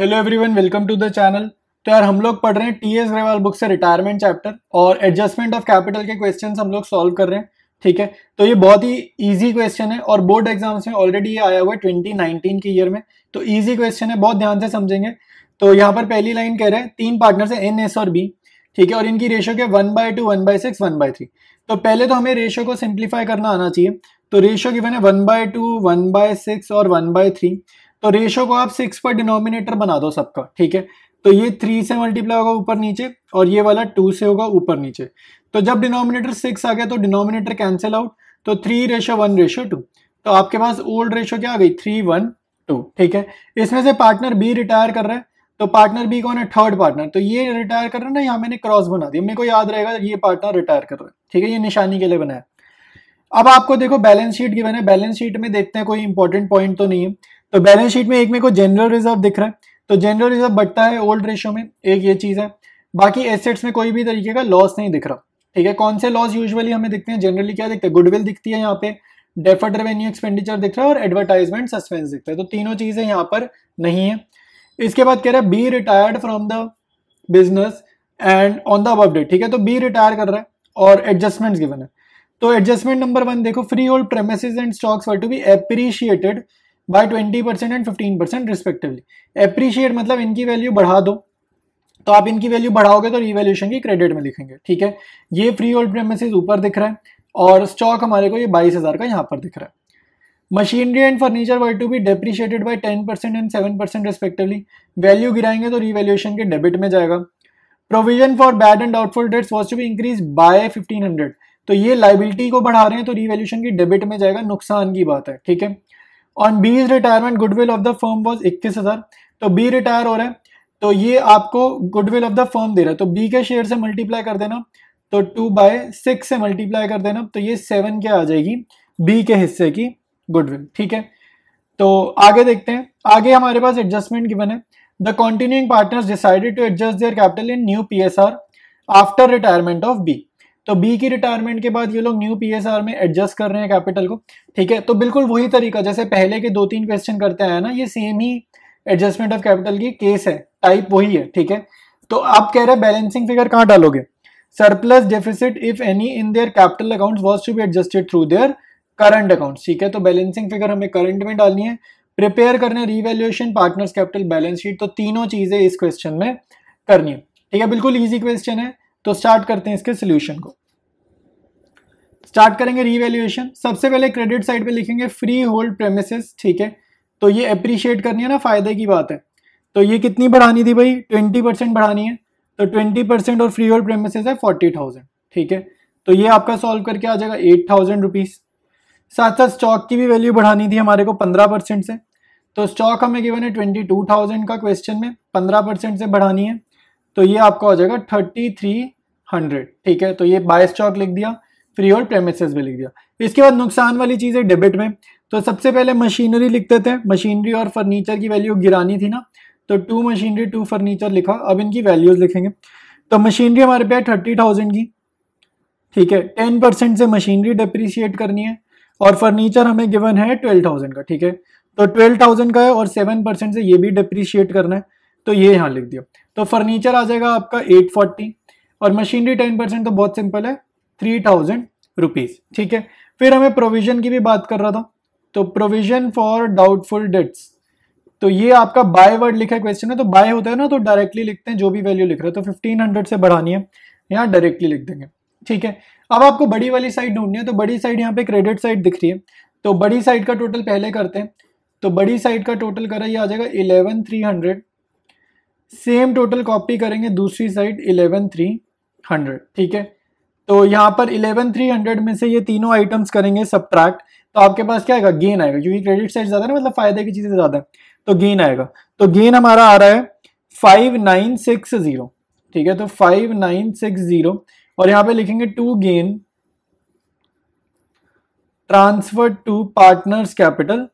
hello everyone welcome to the channel तो यार हम लोग पढ़ रहे हैं टी एस ग्रेवाल बुक से रिटायरमेंट चैप्टर और एडजस्टमेंट ऑफ कैपिटल के क्वेश्चन हम लोग सॉल्व कर रहे हैं ठीक है तो ये बहुत ही इजी क्वेश्चन है और बोर्ड एग्जाम्स में ऑलरेडी ये आया हुआ है 2019 के ईयर में तो इजी क्वेश्चन है बहुत ध्यान से समझेंगे तो यहाँ पर पहली लाइन कह रहे हैं तीन पार्टनर है एन एस और बी ठीक है और इनकी रेशियो के one by two one by six one by three तो पहले तो हमें रेशियो को सिंप्लीफाई करना आना चाहिए तो रेशियो की one by two one by six और वन बाय थ्री तो रेशो को आप सिक्स पर डिनोमिनेटर बना दो सबका ठीक है तो ये थ्री से मल्टीप्लाई होगा ऊपर नीचे और ये वाला टू से होगा ऊपर नीचे तो जब डिनोमिनेटर सिक्स आ गया तो डिनोमिनेटर कैंसिल आउट तो three ratio one ratio two तो आपके पास ओल्ड रेशो क्या आ गई थ्री वन टू ठीक है इसमें से पार्टनर बी रिटायर कर रहा है तो पार्टनर बी कौन है थर्ड पार्टनर तो ये रिटायर कर रहे हैं ना यहाँ मैंने क्रॉस बना दिया मेरे को याद रहेगा ये पार्टनर रिटायर कर रहा है ठीक है ये निशानी के लिए बनाया अब आपको देखो बैलेंस शीट की मैंने बैलेंस शीट में देखते हैं कोई इंपॉर्टेंट पॉइंट तो नहीं है तो बैलेंस शीट में एक मेरे को जनरल रिजर्व दिख रहा है तो जनरल रिजर्व बढ़ता है ओल्ड रेशियो में एक ये चीज़ है बाकी एसेट्स में कोई भी तरीके का लॉस नहीं दिख रहा ठीक है कौन से लॉस यूजुअली हमें दिखते हैं जनरली क्या दिखते हैं गुडविल दिखती है यहाँ पे डेफर्ड रेवेन्यू एक्सपेंडिचर दिख रहा है और एडवर्टाइजमेंट सस्पेंस दिखता है तो तीनों चीज़ें यहाँ पर नहीं है इसके बाद कह रहा है B retired from the business and on the अब डेट ठीक है तो बी रिटायर कर रहा है और एडजस्टमेंट गिवन है तो एडजस्टमेंट नंबर वन देखो freehold premises and stocks were to be appreciated by twenty percent and fifteen percent respectively appreciate मतलब इनकी वैल्यू बढ़ा दो तो आप इनकी वैल्यू बढ़ाओगे तो रिवैल्यूशन की क्रेडिट में लिखेंगे ठीक है ये फ्री ओल्ड प्रेमिसेज ऊपर दिख रहा है और स्टॉक हमारे को ये बाईस हज़ार का यहाँ पर दिख रहा है machinery and furniture were to be depreciated by ten percent and seven percent respectively value गिराएंगे तो रिवैल्यूशन के डेबिट में जाएगा provision for bad and doubtful debts was to be increase by fifteen hundred तो ये लाइबिलिटी को बढ़ा रहे हैं तो रिवैल्यूशन की डेबिट में जाएगा नुकसान की बात है ठीक है on B's retirement goodwill of the firm was इक्कीस हजार तो बी रिटायर हो रहा है तो ये आपको गुडविल ऑफ द फर्म दे रहा है तो बी के शेयर से मल्टीप्लाई कर देना तो टू बाय सिक्स से मल्टीप्लाई कर देना तो ये सेवन क्या आ जाएगी बी के हिस्से की गुडविल ठीक है तो आगे देखते हैं आगे हमारे पास एडजस्टमेंट गिवन है the continuing partners decided to adjust their capital in new PSR after retirement of B तो बी की रिटायरमेंट के बाद ये लोग न्यू पीएसआर में एडजस्ट कर रहे हैं कैपिटल को ठीक है तो बिल्कुल वही तरीका जैसे पहले के दो तीन क्वेश्चन करते आए ना ये सेम ही एडजस्टमेंट ऑफ कैपिटल की केस है टाइप वही है ठीक है तो आप कह रहे हैं बैलेंसिंग फिगर कहाँ डालोगे surplus deficit if any in their capital account was to be adjusted through their current account ठीक है तो बैलेंसिंग फिगर हमें करंट में डालनी है प्रिपेयर करने revaluation partners capital balance sheet तो तीनों चीजें इस क्वेश्चन में करनी है ठीक है बिल्कुल ईजी क्वेश्चन है तो स्टार्ट करते हैं इसके सोल्यूशन को स्टार्ट करेंगे रीवेल्यूएशन सबसे पहले क्रेडिट साइड पे लिखेंगे फ्री होल्ड प्रेमिसेस ठीक है तो ये अप्रिशिएट करनी है ना फायदे की बात है तो ये कितनी बढ़ानी थी भाई ट्वेंटी परसेंट बढ़ानी है तो ट्वेंटी परसेंट और फ्री होल्ड प्रेमिसेस है फोर्टी थाउजेंड ठीक है तो ये आपका सॉल्व करके आ जाएगा एट थाउजेंड रुपीज़ साथ साथ स्टॉक की भी वैल्यू बढ़ानी थी हमारे को पंद्रह परसेंट से तो स्टॉक हमें गिवन है ट्वेंटी टू थाउजेंड का क्वेश्चन में पंद्रह परसेंट से बढ़ानी है तो ये आपका हो जाएगा थर्टी थ्री हंड्रेड ठीक है तो ये बाय स्टॉक लिख दिया फ्री और प्रेमिस भी लिख दिया इसके बाद नुकसान वाली चीज़ है डेबिट में तो सबसे पहले मशीनरी लिखते थे मशीनरी और फर्नीचर की वैल्यू गिरानी थी ना तो टू मशीनरी टू फर्नीचर लिखा अब इनकी वैल्यूज लिखेंगे तो मशीनरी हमारे पे थर्टी थाउजेंड की ठीक है टेन परसेंट से मशीनरी डिप्रिशिएट करनी है और फर्नीचर हमें गिवन है ट्वेल्व थाउजेंड का ठीक है तो ट्वेल्व थाउजेंड का है और सेवन परसेंट से ये भी डिप्रिशिएट करना है तो ये यहाँ लिख दिया तो फर्नीचर आ जाएगा आपका 840 और मशीनरी 10 परसेंट तो बहुत सिंपल है थ्री थाउजेंड रुपीज ठीक है फिर हमें प्रोविजन की भी बात कर रहा था तो प्रोविजन फॉर डाउटफुल डेट्स तो ये आपका बाय वर्ड लिखा क्वेश्चन है तो बाय होता है ना तो डायरेक्टली लिखते हैं जो भी वैल्यू लिख रहे हो तो फिफ्टीन हंड्रेड से बढ़ानी है यहाँ डायरेक्टली लिख देंगे ठीक है अब आपको बड़ी वाली साइड ढूंढनी है तो बड़ी साइड यहाँ पे क्रेडिट साइड दिख रही है तो बड़ी साइड का टोटल पहले करते हैं तो बड़ी साइड का टोटल करा ये आ जाएगा eleven three hundred same total copy करेंगे दूसरी साइड इलेवन थ्री हंड्रेड ठीक है तो यहाँ पर इलेवन थ्री हंड्रेड में से ये तीनों आइटम्स करेंगे सब्ट्रैक्ट तो आपके पास क्या आएगा गेन आएगा क्योंकि क्रेडिट साइड ज़्यादा ना मतलब फायदे की चीज़ें ज़्यादा है तो गेन आएगा तो गेन हमारा आ रहा है फाइव नाइन सिक्स ज़ीरो ठीक है तो फाइव नाइन सिक्स ज़ीरो और यहाँ पे लिखेंगे to gain transfer to partners capital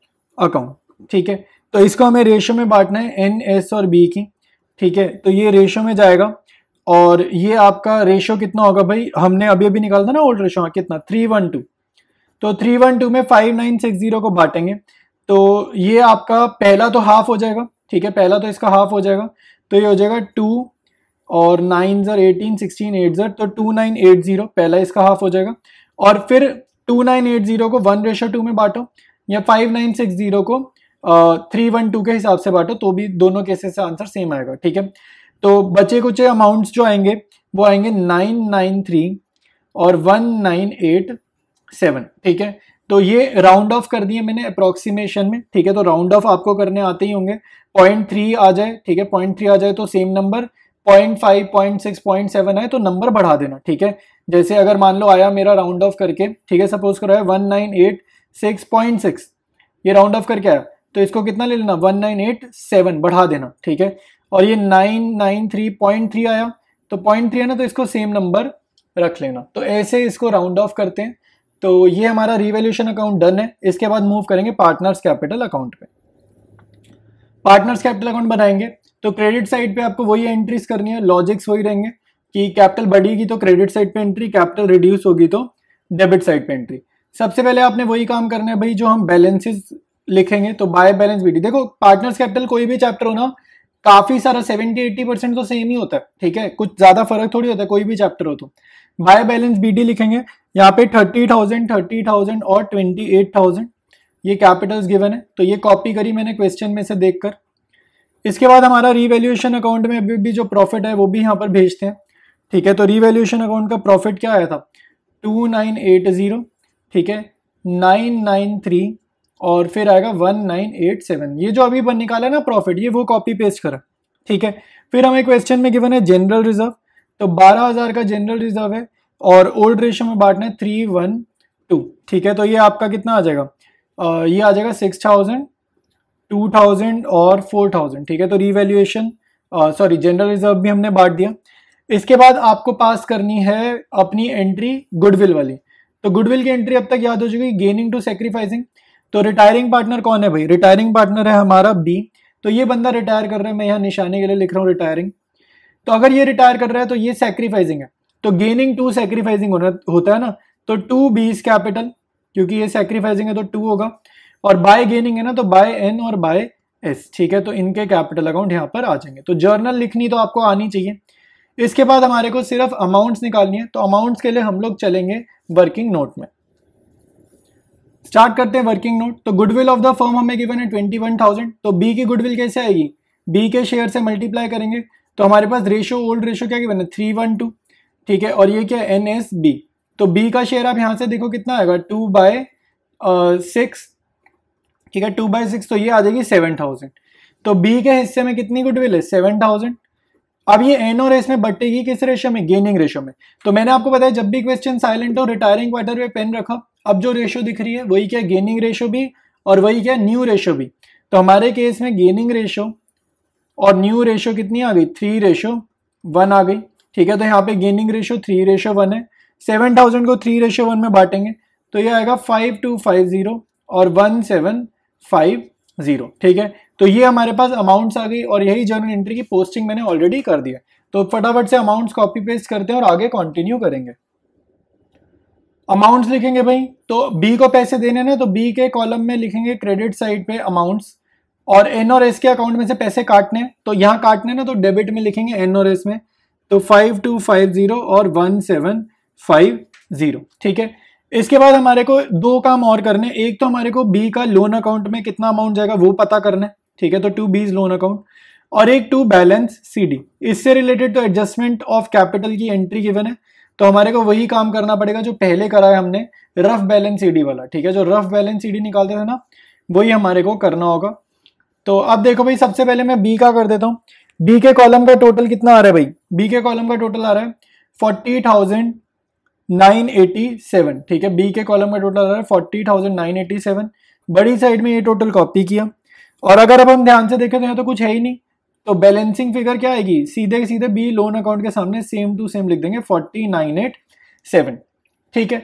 account ठीक है तो इसको हमें रेशियो में बांटना है एन एस और बी की ठीक है तो ये रेशो में जाएगा और ये आपका रेशो कितना होगा भाई हमने अभी अभी निकाला था ना ओल्ड रेशो हाँ, कितना थ्री वन टू तो थ्री वन टू में फाइव नाइन सिक्स जीरो को बांटेंगे तो ये आपका पहला तो हाफ हो जाएगा ठीक है पहला तो इसका हाफ हो जाएगा तो ये हो जाएगा टू और नाइन ज़र एटीन सिक्सटीन एट ज़र तो टू नाइन एट ज़ीरो पहला इसका हाफ हो जाएगा और फिर टू नाइन एट ज़ीरो को वन रेशो टू में बांटो या फाइव नाइन सिक्स ज़ीरो को थ्री वन टू के हिसाब से बांटो तो भी दोनों केसेस से आंसर सेम आएगा ठीक है तो बचे कुछ अमाउंट्स जो आएंगे वो आएंगे नाइन नाइन थ्री और वन नाइन एट सेवन ठीक है तो ये राउंड ऑफ कर दिए मैंने अप्रोक्सीमेशन में ठीक है तो राउंड ऑफ आपको करने आते ही होंगे पॉइंट थ्री आ जाए ठीक है पॉइंट थ्री आ जाए तो same number point five point six point seven आए तो नंबर बढ़ा देना ठीक है जैसे अगर मान लो आया मेरा राउंड ऑफ करके ठीक है सपोज करो है one nine eight six point six ये राउंड ऑफ करके आया तो इसको कितना ले लेना वन नाइन एट सेवन बढ़ा देना ठीक है और ये nine nine three point three आया तो पॉइंट थ्री है ना तो इसको सेम नंबर रख लेना तो ऐसे इसको राउंड ऑफ करते हैं तो ये हमारा रिवेल्यूशन अकाउंट डन है इसके बाद मूव करेंगे पार्टनर्स कैपिटल अकाउंट पे पार्टनर्स कैपिटल अकाउंट बनाएंगे तो क्रेडिट साइड पे आपको वही एंट्रीज करनी है लॉजिक्स वही रहेंगे कि कैपिटल बढ़ेगी तो क्रेडिट साइड पे एंट्री कैपिटल रिड्यूस होगी तो डेबिट साइड पे एंट्री सबसे पहले आपने वही काम करना है भाई जो हम बैलेंसेस लिखेंगे तो बाय बैलेंस बीटी देखो पार्टनर्स कैपिटल कोई भी चैप्टर हो ना काफी सारा सेवेंटी एट्टी परसेंट तो सेम ही होता है ठीक है कुछ ज्यादा फर्क थोड़ी होता है कोई भी चैप्टर हो तो बाय बैलेंस बीडी लिखेंगे यहाँ पे थर्टी थाउजेंड थर्टी थाउजेंड और ट्वेंटी एट थाउजेंड ये कैपिटल्स गिवन है तो ये कॉपी करी मैंने क्वेश्चन में से देखकर इसके बाद हमारा रीवैल्यूएशन अकाउंट में अभी भी जो प्रॉफिट है वो भी यहाँ पर भेजते हैं ठीक है तो रीवैल्यूएशन अकाउंट का प्रॉफिट क्या आया था टू नाइन एट जीरो ठीक है नाइन नाइन थ्री और फिर आएगा वन नाइन एट सेवन ये जो अभी बन निकाला ना प्रॉफिट ये वो कॉपी पेस्ट करा ठीक है फिर हमें क्वेश्चन में गिवन है जनरल रिजर्व तो बारह हजार का जनरल रिजर्व है और ओल्ड रेशो में बांटना है थ्री वन टू ठीक है तो ये आपका कितना आ जाएगा आ, ये आ जाएगा सिक्स थाउजेंड टू थाउजेंड और फोर थाउजेंड ठीक है तो रीवैल्यूएशन सॉरी जनरल रिजर्व भी हमने बांट दिया इसके बाद आपको पास करनी है अपनी एंट्री गुडविल वाली तो गुडविल की एंट्री अब तक याद हो चुकी गेनिंग टू सेक्रीफाइसिंग तो रिटायरिंग पार्टनर कौन है भाई रिटायरिंग पार्टनर है हमारा बी तो ये बंदा रिटायर कर रहा है मैं यहाँ निशाने के लिए लिख रहा हूँ रिटायरिंग तो अगर ये रिटायर कर रहा है तो ये सेक्रीफाइसिंग है तो गेनिंग टू सेक्रीफाइसिंग होता है ना तो टू बी कैपिटल क्योंकि ये सेक्रीफाइसिंग है तो टू होगा और बाय गेनिंग है ना तो बाय एन और बाय एस ठीक है तो इनके कैपिटल अकाउंट यहाँ पर आ जाएंगे तो जर्नल लिखनी तो आपको आनी चाहिए इसके बाद हमारे को सिर्फ अमाउंट्स निकालनी है तो अमाउंट्स के लिए हम लोग चलेंगे वर्किंग नोट में स्टार्ट करते हैं वर्किंग नोट तो गुडविल ऑफ द फर्म हमें गिवन है ट्वेंटी वन थाउजेंड तो बी की गुडविल कैसे आएगी बी के शेयर से मल्टीप्लाई करेंगे तो हमारे पास रेशो ओल्ड रेशो क्या गिवन है थ्री वन टू ठीक है और ये क्या है एन एस बी तो बी का शेयर आप यहाँ से देखो कितना आएगा टू बाय सिक्स ठीक है टू बाय सिक्स तो ये आ जाएगी सेवन थाउजेंड तो बी के हिस्से में कितनी गुडविल है सेवन थाउजेंड अब ये एन और एस में बटेगी किस रेशो में गेनिंग रेशो में तो मैंने आपको बताया जब भी क्वेश्चन साइलेंट हो रिटायरिंग क्वार्टर पे पेन रखा अब जो रेशियो दिख रही है वही क्या गेनिंग रेशियो भी और वही क्या न्यू रेशियो भी तो हमारे केस में गेनिंग रेशियो और न्यू रेशियो कितनी आ गई थ्री रेशियो वन आ गई ठीक है तो यहाँ पे gaining ratio three ratio one है सेवन थाउजेंड को थ्री रेशियो वन में बांटेंगे तो ये आएगा फाइव टू फाइव जीरो और वन सेवन फाइव जीरो ठीक है तो ये हमारे पास अमाउंट्स आ गई और यही जर्नल एंट्री की पोस्टिंग मैंने ऑलरेडी कर दिया तो फटाफट से अमाउंट्स कॉपी पेस्ट करते हैं और आगे कंटिन्यू करेंगे अमाउंट्स लिखेंगे भाई तो बी को पैसे देने ना तो बी के कॉलम में लिखेंगे क्रेडिट साइड पे अमाउंट्स और एन और एस के अकाउंट में से पैसे काटने तो यहाँ काटने ना तो डेबिट में लिखेंगे एन और एस में तो फाइव टू फाइव जीरो और वन सेवन फाइव जीरो ठीक है इसके बाद हमारे को दो काम और करने एक तो हमारे को बी का लोन अकाउंट में कितना अमाउंट जाएगा वो पता करना है ठीक है तो टू बीज लोन अकाउंट और एक टू बैलेंस सी इससे रिलेटेड तो एडजस्टमेंट ऑफ कैपिटल की एंट्री गिवन है तो हमारे को वही काम करना पड़ेगा जो पहले करा है हमने रफ बैलेंस ईडी वाला ठीक है जो रफ बैलेंस सीडी निकालते थे ना वही हमारे को करना होगा तो अब देखो भाई सबसे पहले मैं बी का कर देता हूँ बी के कॉलम का टोटल कितना आ रहा है भाई बी के कॉलम का टोटल आ रहा है forty thousand nine eighty seven ठीक है बी के कॉलम का टोटल आ रहा है forty thousand nine eighty seven बड़ी साइड में ये टोटल कॉपी किया और अगर अब हम ध्यान से देखें तो यहाँ तो कुछ है ही नहीं तो बैलेंसिंग फिगर क्या आएगी सीधे सीधे बी लोन अकाउंट के सामने सेम टू सेम लिख देंगे फोर्टी नाइन एट सेवन ठीक है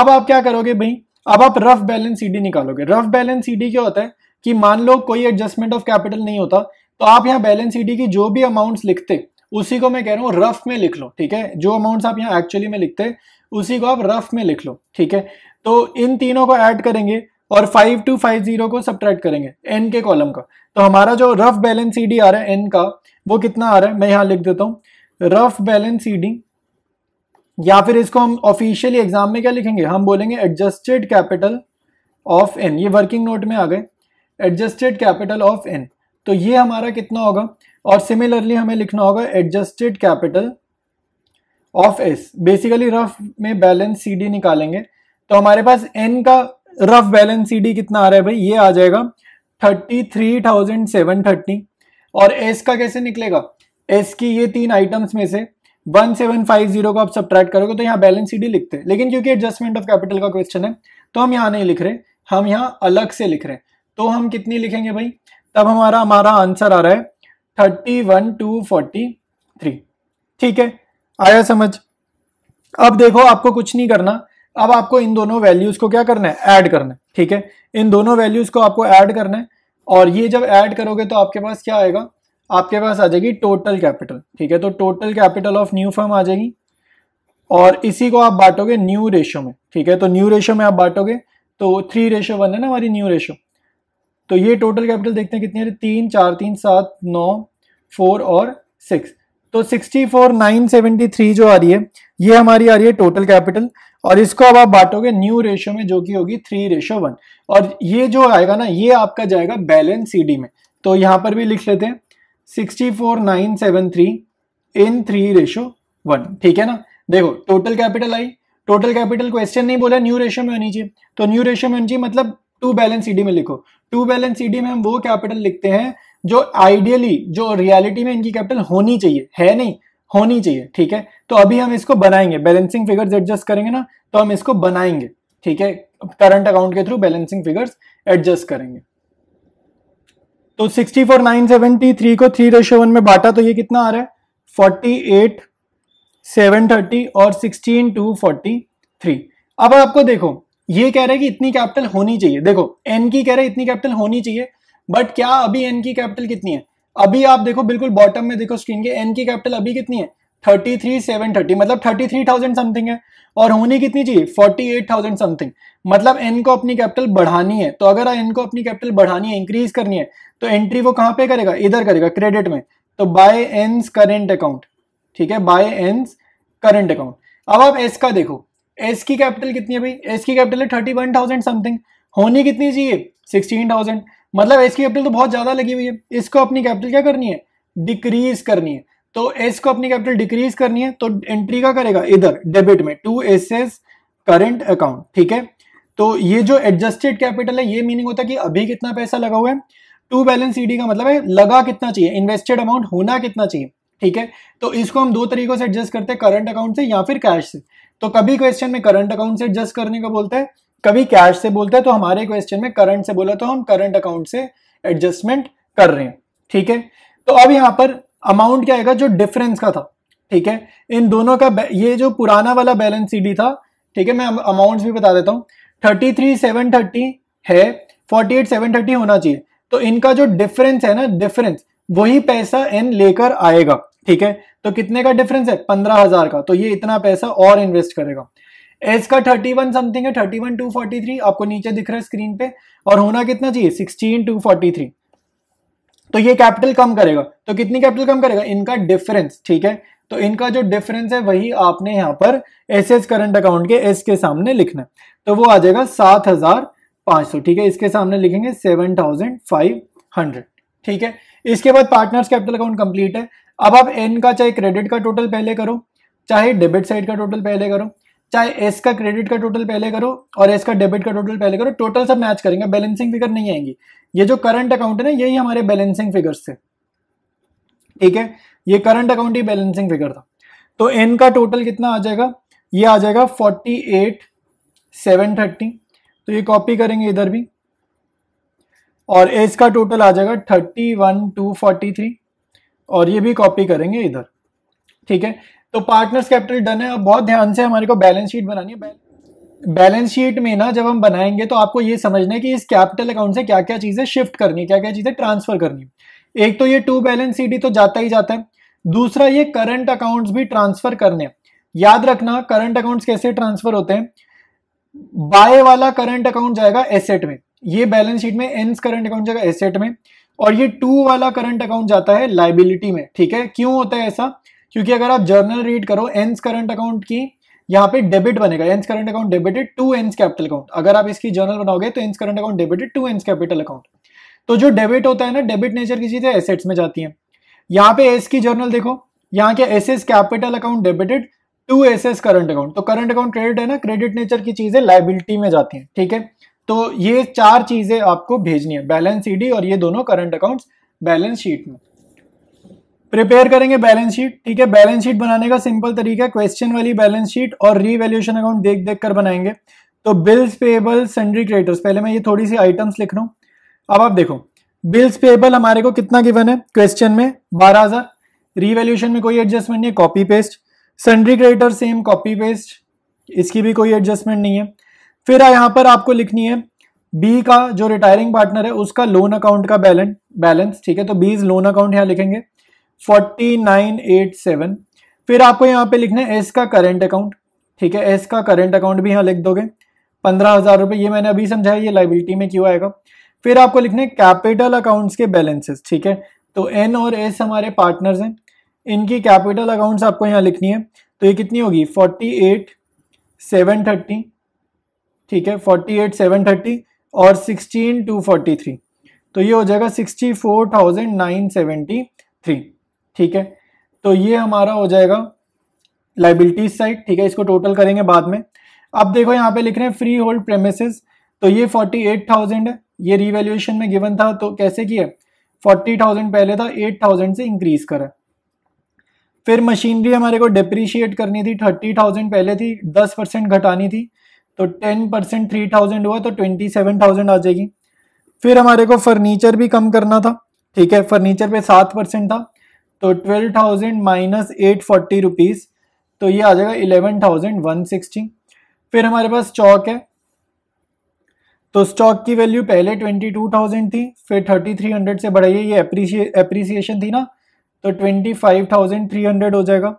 अब आप क्या करोगे भाई अब आप रफ बैलेंस सीडी निकालोगे रफ बैलेंस सीडी क्या होता है कि मान लो कोई एडजस्टमेंट ऑफ कैपिटल नहीं होता तो आप यहाँ बैलेंस सीडी की जो भी अमाउंट्स लिखते उसी को मैं कह रहा हूँ रफ में लिख लो ठीक है जो अमाउंट्स आप यहाँ एक्चुअली में लिखते उसी को आप रफ में लिख लो ठीक है तो इन तीनों को ऐड करेंगे और फाइव टू फाइव जीरो को सब्ट्रैक्ट करेंगे एन के कॉलम का तो हमारा जो रफ बैलेंस सी डी आ रहा है एन का वो कितना आ रहा है मैं यहाँ लिख देता हूँ रफ बैलेंस सी या फिर इसको हम ऑफिशियली एग्जाम में क्या लिखेंगे हम बोलेंगे एडजस्टेड कैपिटल ऑफ एन ये वर्किंग नोट में आ गए एडजस्टेड कैपिटल ऑफ एन तो ये हमारा कितना होगा और सिमिलरली हमें लिखना होगा adjusted capital of S basically rough में बैलेंस सी निकालेंगे तो हमारे पास एन का रफ बैलेंस सी कितना आ रहा है भाई ये आ जाएगा thirty three thousand seven thirty और एस का कैसे निकलेगा एस की ये तीन आइटम्स में से वन सेवन फाइव जीरो को आप सब करोगे तो यहाँ बैलेंस सी लिखते हैं लेकिन क्योंकि एडजस्टमेंट ऑफ कैपिटल का क्वेश्चन है तो हम यहाँ नहीं लिख रहे हम यहाँ अलग से लिख रहे हैं तो हम कितनी लिखेंगे भाई तब हमारा हमारा आंसर आ रहा है thirty one two forty three ठीक है आया समझ अब देखो आपको कुछ नहीं करना अब आपको इन दोनों वैल्यूज को क्या करना है ऐड करना है ठीक है इन दोनों वैल्यूज को आपको ऐड करना है और ये जब ऐड करोगे तो आपके पास क्या आएगा आपके पास आ जाएगी टोटल कैपिटल ठीक है तो total capital of new firm आ जाएगी और इसी को आप बांटोगे न्यू रेशो में ठीक है तो न्यू रेशो में आप बांटोगे तो थ्री रेशो वन है ना हमारी न्यू रेशो तो ये टोटल कैपिटल देखते हैं कितनी है तीन चार तीन सात नौ फोर और सिक्स तो 64,973 जो आ रही है ये हमारी आ रही है टोटल कैपिटल और इसको अब आप बांटोगे न्यू रेशो में जो कि होगी थ्री रेशो वन और ये जो आएगा ना ये आपका जाएगा बैलेंस सीडी में तो यहां पर भी लिख लेते हैं 64,973 इन थ्री रेशो वन ठीक है ना देखो टोटल कैपिटल आई टोटल कैपिटल क्वेश्चन नहीं बोला न्यू रेशो में होनी चाहिए तो न्यू रेशो में होनी चाहिए मतलब टू बैलेंस सीडी में लिखो टू बैलेंस सीडी में हम वो कैपिटल लिखते हैं जो आइडियली जो रियलिटी में इनकी कैपिटल होनी चाहिए है नहीं होनी चाहिए ठीक है तो अभी हम इसको बनाएंगे बैलेंसिंग फिगर्स एडजस्ट करेंगे ना तो हम इसको बनाएंगे ठीक है करंट अकाउंट के थ्रू बैलेंसिंग फिगर्स एडजस्ट करेंगे तो 64 थ्री को थ्री रेशो वन में बांटा तो ये कितना आ रहा है 48 730 और सिक्सटीन टू थ्री अब आपको देखो ये कह रहा है कि इतनी कैपिटल होनी चाहिए देखो एन की कह रहा है इतनी कैपिटल होनी चाहिए बट क्या अभी एन की कैपिटल कितनी है अभी आप देखो बिल्कुल बॉटम में देखो स्क्रीन के एन की कैपिटल अभी कितनी है थर्टी थ्री सेवन थर्टी मतलब थर्टी थ्री थाउजेंड समथिंग है और होनी कितनी चाहिए फोर्टी एट थाउजेंड समथिंग मतलब एन को अपनी कैपिटल बढ़ानी है तो अगर एन को अपनी कैपिटल बढ़ानी है इंक्रीज करनी है तो एंट्री वो कहाँ पे करेगा इधर करेगा क्रेडिट में तो बाय एंस करेंट अकाउंट ठीक है बाय एंस करेंट अकाउंट अब आप एस का देखो एस की कैपिटल कितनी है भाई एस की कैपिटल है थर्टी वन थाउजेंड समथिंग होनी कितनी चाहिए सिक्सटीन थाउजेंड मतलब एस की कैपिटल तो बहुत ज्यादा लगी हुई है इसको अपनी कैपिटल क्या करनी है डिक्रीज करनी है तो एस को अपनी कैपिटल डिक्रीज करनी है तो एंट्री का करेगा इधर डेबिट में to S S current account ठीक है तो ये जो एडजस्टेड कैपिटल है ये मीनिंग होता है कि अभी कितना पैसा लगा हुआ है टू बैलेंस सीडी का मतलब है लगा कितना चाहिए इन्वेस्टेड अमाउंट होना कितना चाहिए ठीक है तो इसको हम दो तरीकों से एडजस्ट करते हैं करंट अकाउंट से या फिर कैश से तो कभी क्वेश्चन में करंट अकाउंट से एडजस्ट करने का बोलते हैं कभी कैश से बोलते हैं तो हमारे क्वेश्चन में करंट से बोला तो हम करंट अकाउंट से एडजस्टमेंट कर रहे हैं ठीक है तो अब यहां पर अमाउंट क्या आएगा जो डिफरेंस का था ठीक है इन दोनों का ये जो पुराना वाला बैलेंस सीडी था ठीक है मैं अमाउंट भी बता देता हूँ थर्टी थ्री सेवन थर्टी है फोर्टी एट सेवन थर्टी होना चाहिए तो इनका जो डिफरेंस है ना डिफरेंस वही पैसा एन लेकर आएगा ठीक है तो कितने का डिफरेंस है पंद्रह हजार का तो ये इतना पैसा और इन्वेस्ट करेगा एस का थर्टी वन समथिंग है thirty one two forty three आपको नीचे दिख रहा है स्क्रीन पे और होना कितना चाहिए सिक्सटीन टू फोर्टी थ्री तो ये कैपिटल कम करेगा तो कितनी कैपिटल कम करेगा इनका डिफरेंस ठीक है तो इनका जो डिफरेंस है वही आपने यहां पर एस एस करंट अकाउंट के एस के सामने लिखना है तो वो आ जाएगा सात हजार पांच सौ ठीक है इसके सामने लिखेंगे सेवन थाउजेंड फाइव हंड्रेड ठीक है इसके बाद पार्टनर्स कैपिटल अकाउंट कंप्लीट है अब आप एन का चाहे क्रेडिट का टोटल पहले करो चाहे डेबिट साइड का टोटल पहले करो चाहे एस का क्रेडिट का टोटल पहले करो और एस का डेबिट का टोटल पहले करो टोटल सब मैच करेंगे बैलेंसिंग फिगर नहीं आएंगी ये जो करंट अकाउंट है ना यही हमारे बैलेंसिंग फिगर्स थे ठीक है ये करंट अकाउंट ही बैलेंसिंग फिगर था तो एन का टोटल कितना आ जाएगा ये आ जाएगा फोर्टी एट सेवन थर्टी तो ये कॉपी करेंगे इधर भी और एस का टोटल आ जाएगा thirty one two forty three और ये भी कॉपी करेंगे इधर ठीक है तो पार्टनर्स कैपिटल डन है अब बहुत ध्यान से हमारे को बैलेंस शीट बनानी है बैलेंस शीट में ना जब हम बनाएंगे तो आपको ये समझना है कि इस कैपिटल अकाउंट से क्या क्या चीज़ें शिफ्ट करनी है क्या क्या चीज़ें ट्रांसफर करनी एक तो ये टू बैलेंस शीट ही तो जाता ही जाता है दूसरा ये करंट अकाउंट्स भी ट्रांसफर करने याद रखना करंट अकाउंट्स कैसे ट्रांसफर होते हैं बाय वाला करंट अकाउंट जाएगा एसेट में ये बैलेंस शीट में एंस करंट अकाउंट जाएगा एसेट में और ये टू वाला करंट अकाउंट जाता है लाइबिलिटी में ठीक है क्यों होता है ऐसा क्योंकि अगर आप जर्नल रीड करो एंस करंट अकाउंट की यहाँ पे डेबिट बनेगा N's current account debited to N's capital account अगर आप इसकी जर्नल बनाओगे तो N's current account debited to N's capital account तो जो डेबिट होता है ना डेबिट नेचर की चीजें एसेट्स में जाती है यहाँ पे एस की जर्नल देखो यहाँ के S S capital account debited to S S current account तो करंट अकाउंट क्रेडिट है ना क्रेडिट नेचर की चीजें लाइबिलिटी में जाती हैं ठीक है तो ये चार चीजें आपको भेजनी है बैलेंस सीडी और ये दोनों करंट अकाउंट्स बैलेंस शीट में प्रिपेयर करेंगे बैलेंस शीट ठीक है बैलेंस शीट बनाने का सिंपल तरीका है क्वेश्चन वाली बैलेंस शीट और रीवैल्यूएशन अकाउंट देख देख कर बनाएंगे तो बिल्स पेबल सेंड्री क्रेडिटर्स पहले मैं ये थोड़ी सी आइटम्स लिख रहा हूँ अब आप देखो बिल्स पेबल हमारे को कितना गिवन है क्वेश्चन में बारह हजार रीवैल्यूएशन में कोई एडजस्टमेंट नहीं है copy paste sundry creditor same copy paste इसकी भी कोई एडजस्टमेंट नहीं है फिर यहाँ पर आपको लिखनी है बी का जो रिटायरिंग पार्टनर है उसका लोन अकाउंट का बैलेंस बैलेंस ठीक है तो बीज लोन अकाउंट यहाँ लिखेंगे फोर्टी नाइन एट सेवन फिर आपको यहाँ पे लिखना है एस का करेंट अकाउंट ठीक है एस का करेंट अकाउंट भी यहाँ लिख दोगे पंद्रह हज़ार रुपये ये मैंने अभी समझाया ये लाइबिलिटी में क्यों आएगा फिर आपको लिखना है कैपिटल अकाउंट्स के बैलेंसेस ठीक है तो एन और एस हमारे पार्टनर्स हैं इनकी कैपिटल अकाउंट्स आपको यहाँ लिखनी है तो ये कितनी होगी फोर्टी एट सेवन थर्टी ठीक है फोर्टी एट सेवन थर्टी और सिक्सटीन टू फोर्टी थ्री तो ये हो जाएगा sixty four thousand nine three ठीक है तो ये हमारा हो जाएगा लाइबिलिटीज साइड ठीक है इसको टोटल करेंगे बाद में अब देखो यहाँ पे लिख रहे हैं फ्री होल्ड प्रेमिसेस तो ये फोर्टी एट थाउजेंड है ये रिवेल्यूएशन में गिवन था तो कैसे किया फोर्टी थाउजेंड पहले था एट थाउजेंड से इंक्रीज करा फिर मशीनरी हमारे को डिप्रिशिएट करनी थी थर्टी थाउजेंड पहले थी दस परसेंट घटानी थी तो टेन परसेंट थ्री थाउजेंड हुआ तो ट्वेंटी सेवन थाउजेंड आ जाएगी फिर हमारे को फर्नीचर भी कम करना था ठीक है फर्नीचर पे सात परसेंट था तो twelve thousand minus eight forty rupees तो ये आ जाएगा इलेवन थाउजेंड वन सिक्सटी फिर हमारे पास स्टॉक है तो स्टॉक की वैल्यू पहले ट्वेंटी टू थाउजेंड थी फिर थर्टी थ्री हंड्रेड से बढ़ाइए ये अप्रिसिएशन थी ना तो twenty five thousand three hundred हो जाएगा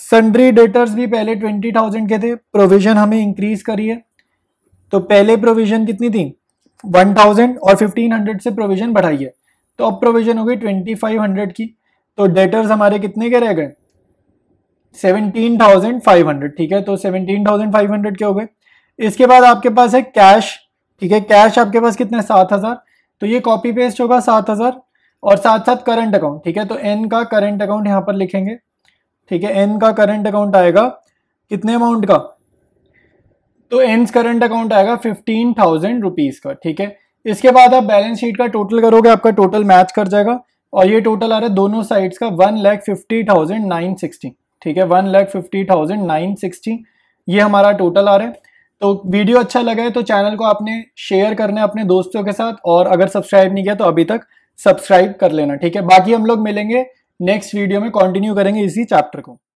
सन्ड्री डेटर्स भी पहले ट्वेंटी थाउजेंड के थे प्रोविजन हमें इंक्रीज करी है तो पहले प्रोविजन कितनी थी वन थाउजेंड और फिफ्टीन हंड्रेड से प्रोविजन बढ़ाइए तो अब प्रोविजन हो गई ट्वेंटी फाइव हंड्रेड की तो डेटर्स हमारे कितने के रह गए सेवनटीन थाउजेंड फाइव हंड्रेड ठीक है तो सेवनटीन थाउजेंड फाइव हंड्रेड के हो गए इसके बाद आपके पास है कैश ठीक है कैश आपके पास कितने सात हज़ार तो ये कॉपी पेस्ट होगा सात हज़ार और साथ साथ करंट अकाउंट ठीक है तो एन का करंट अकाउंट यहाँ पर लिखेंगे ठीक है एन का करंट अकाउंट आएगा कितने अमाउंट का तो एन करंट अकाउंट आएगा फिफ्टीन थाउजेंड रुपीज़ का ठीक है इसके बाद आप बैलेंस शीट का टोटल करोगे आपका टोटल मैच कर जाएगा और ये टोटल आ रहा है दोनों साइड्स का one lakh fifty thousand nine sixty ठीक है one lakh fifty thousand nine sixty ये हमारा टोटल आ रहा है तो वीडियो अच्छा लगा है तो चैनल को आपने शेयर करना है अपने दोस्तों के साथ और अगर सब्सक्राइब नहीं किया तो अभी तक सब्सक्राइब कर लेना ठीक है बाकी हम लोग मिलेंगे नेक्स्ट वीडियो में कंटिन्यू करेंगे इसी चैप्टर को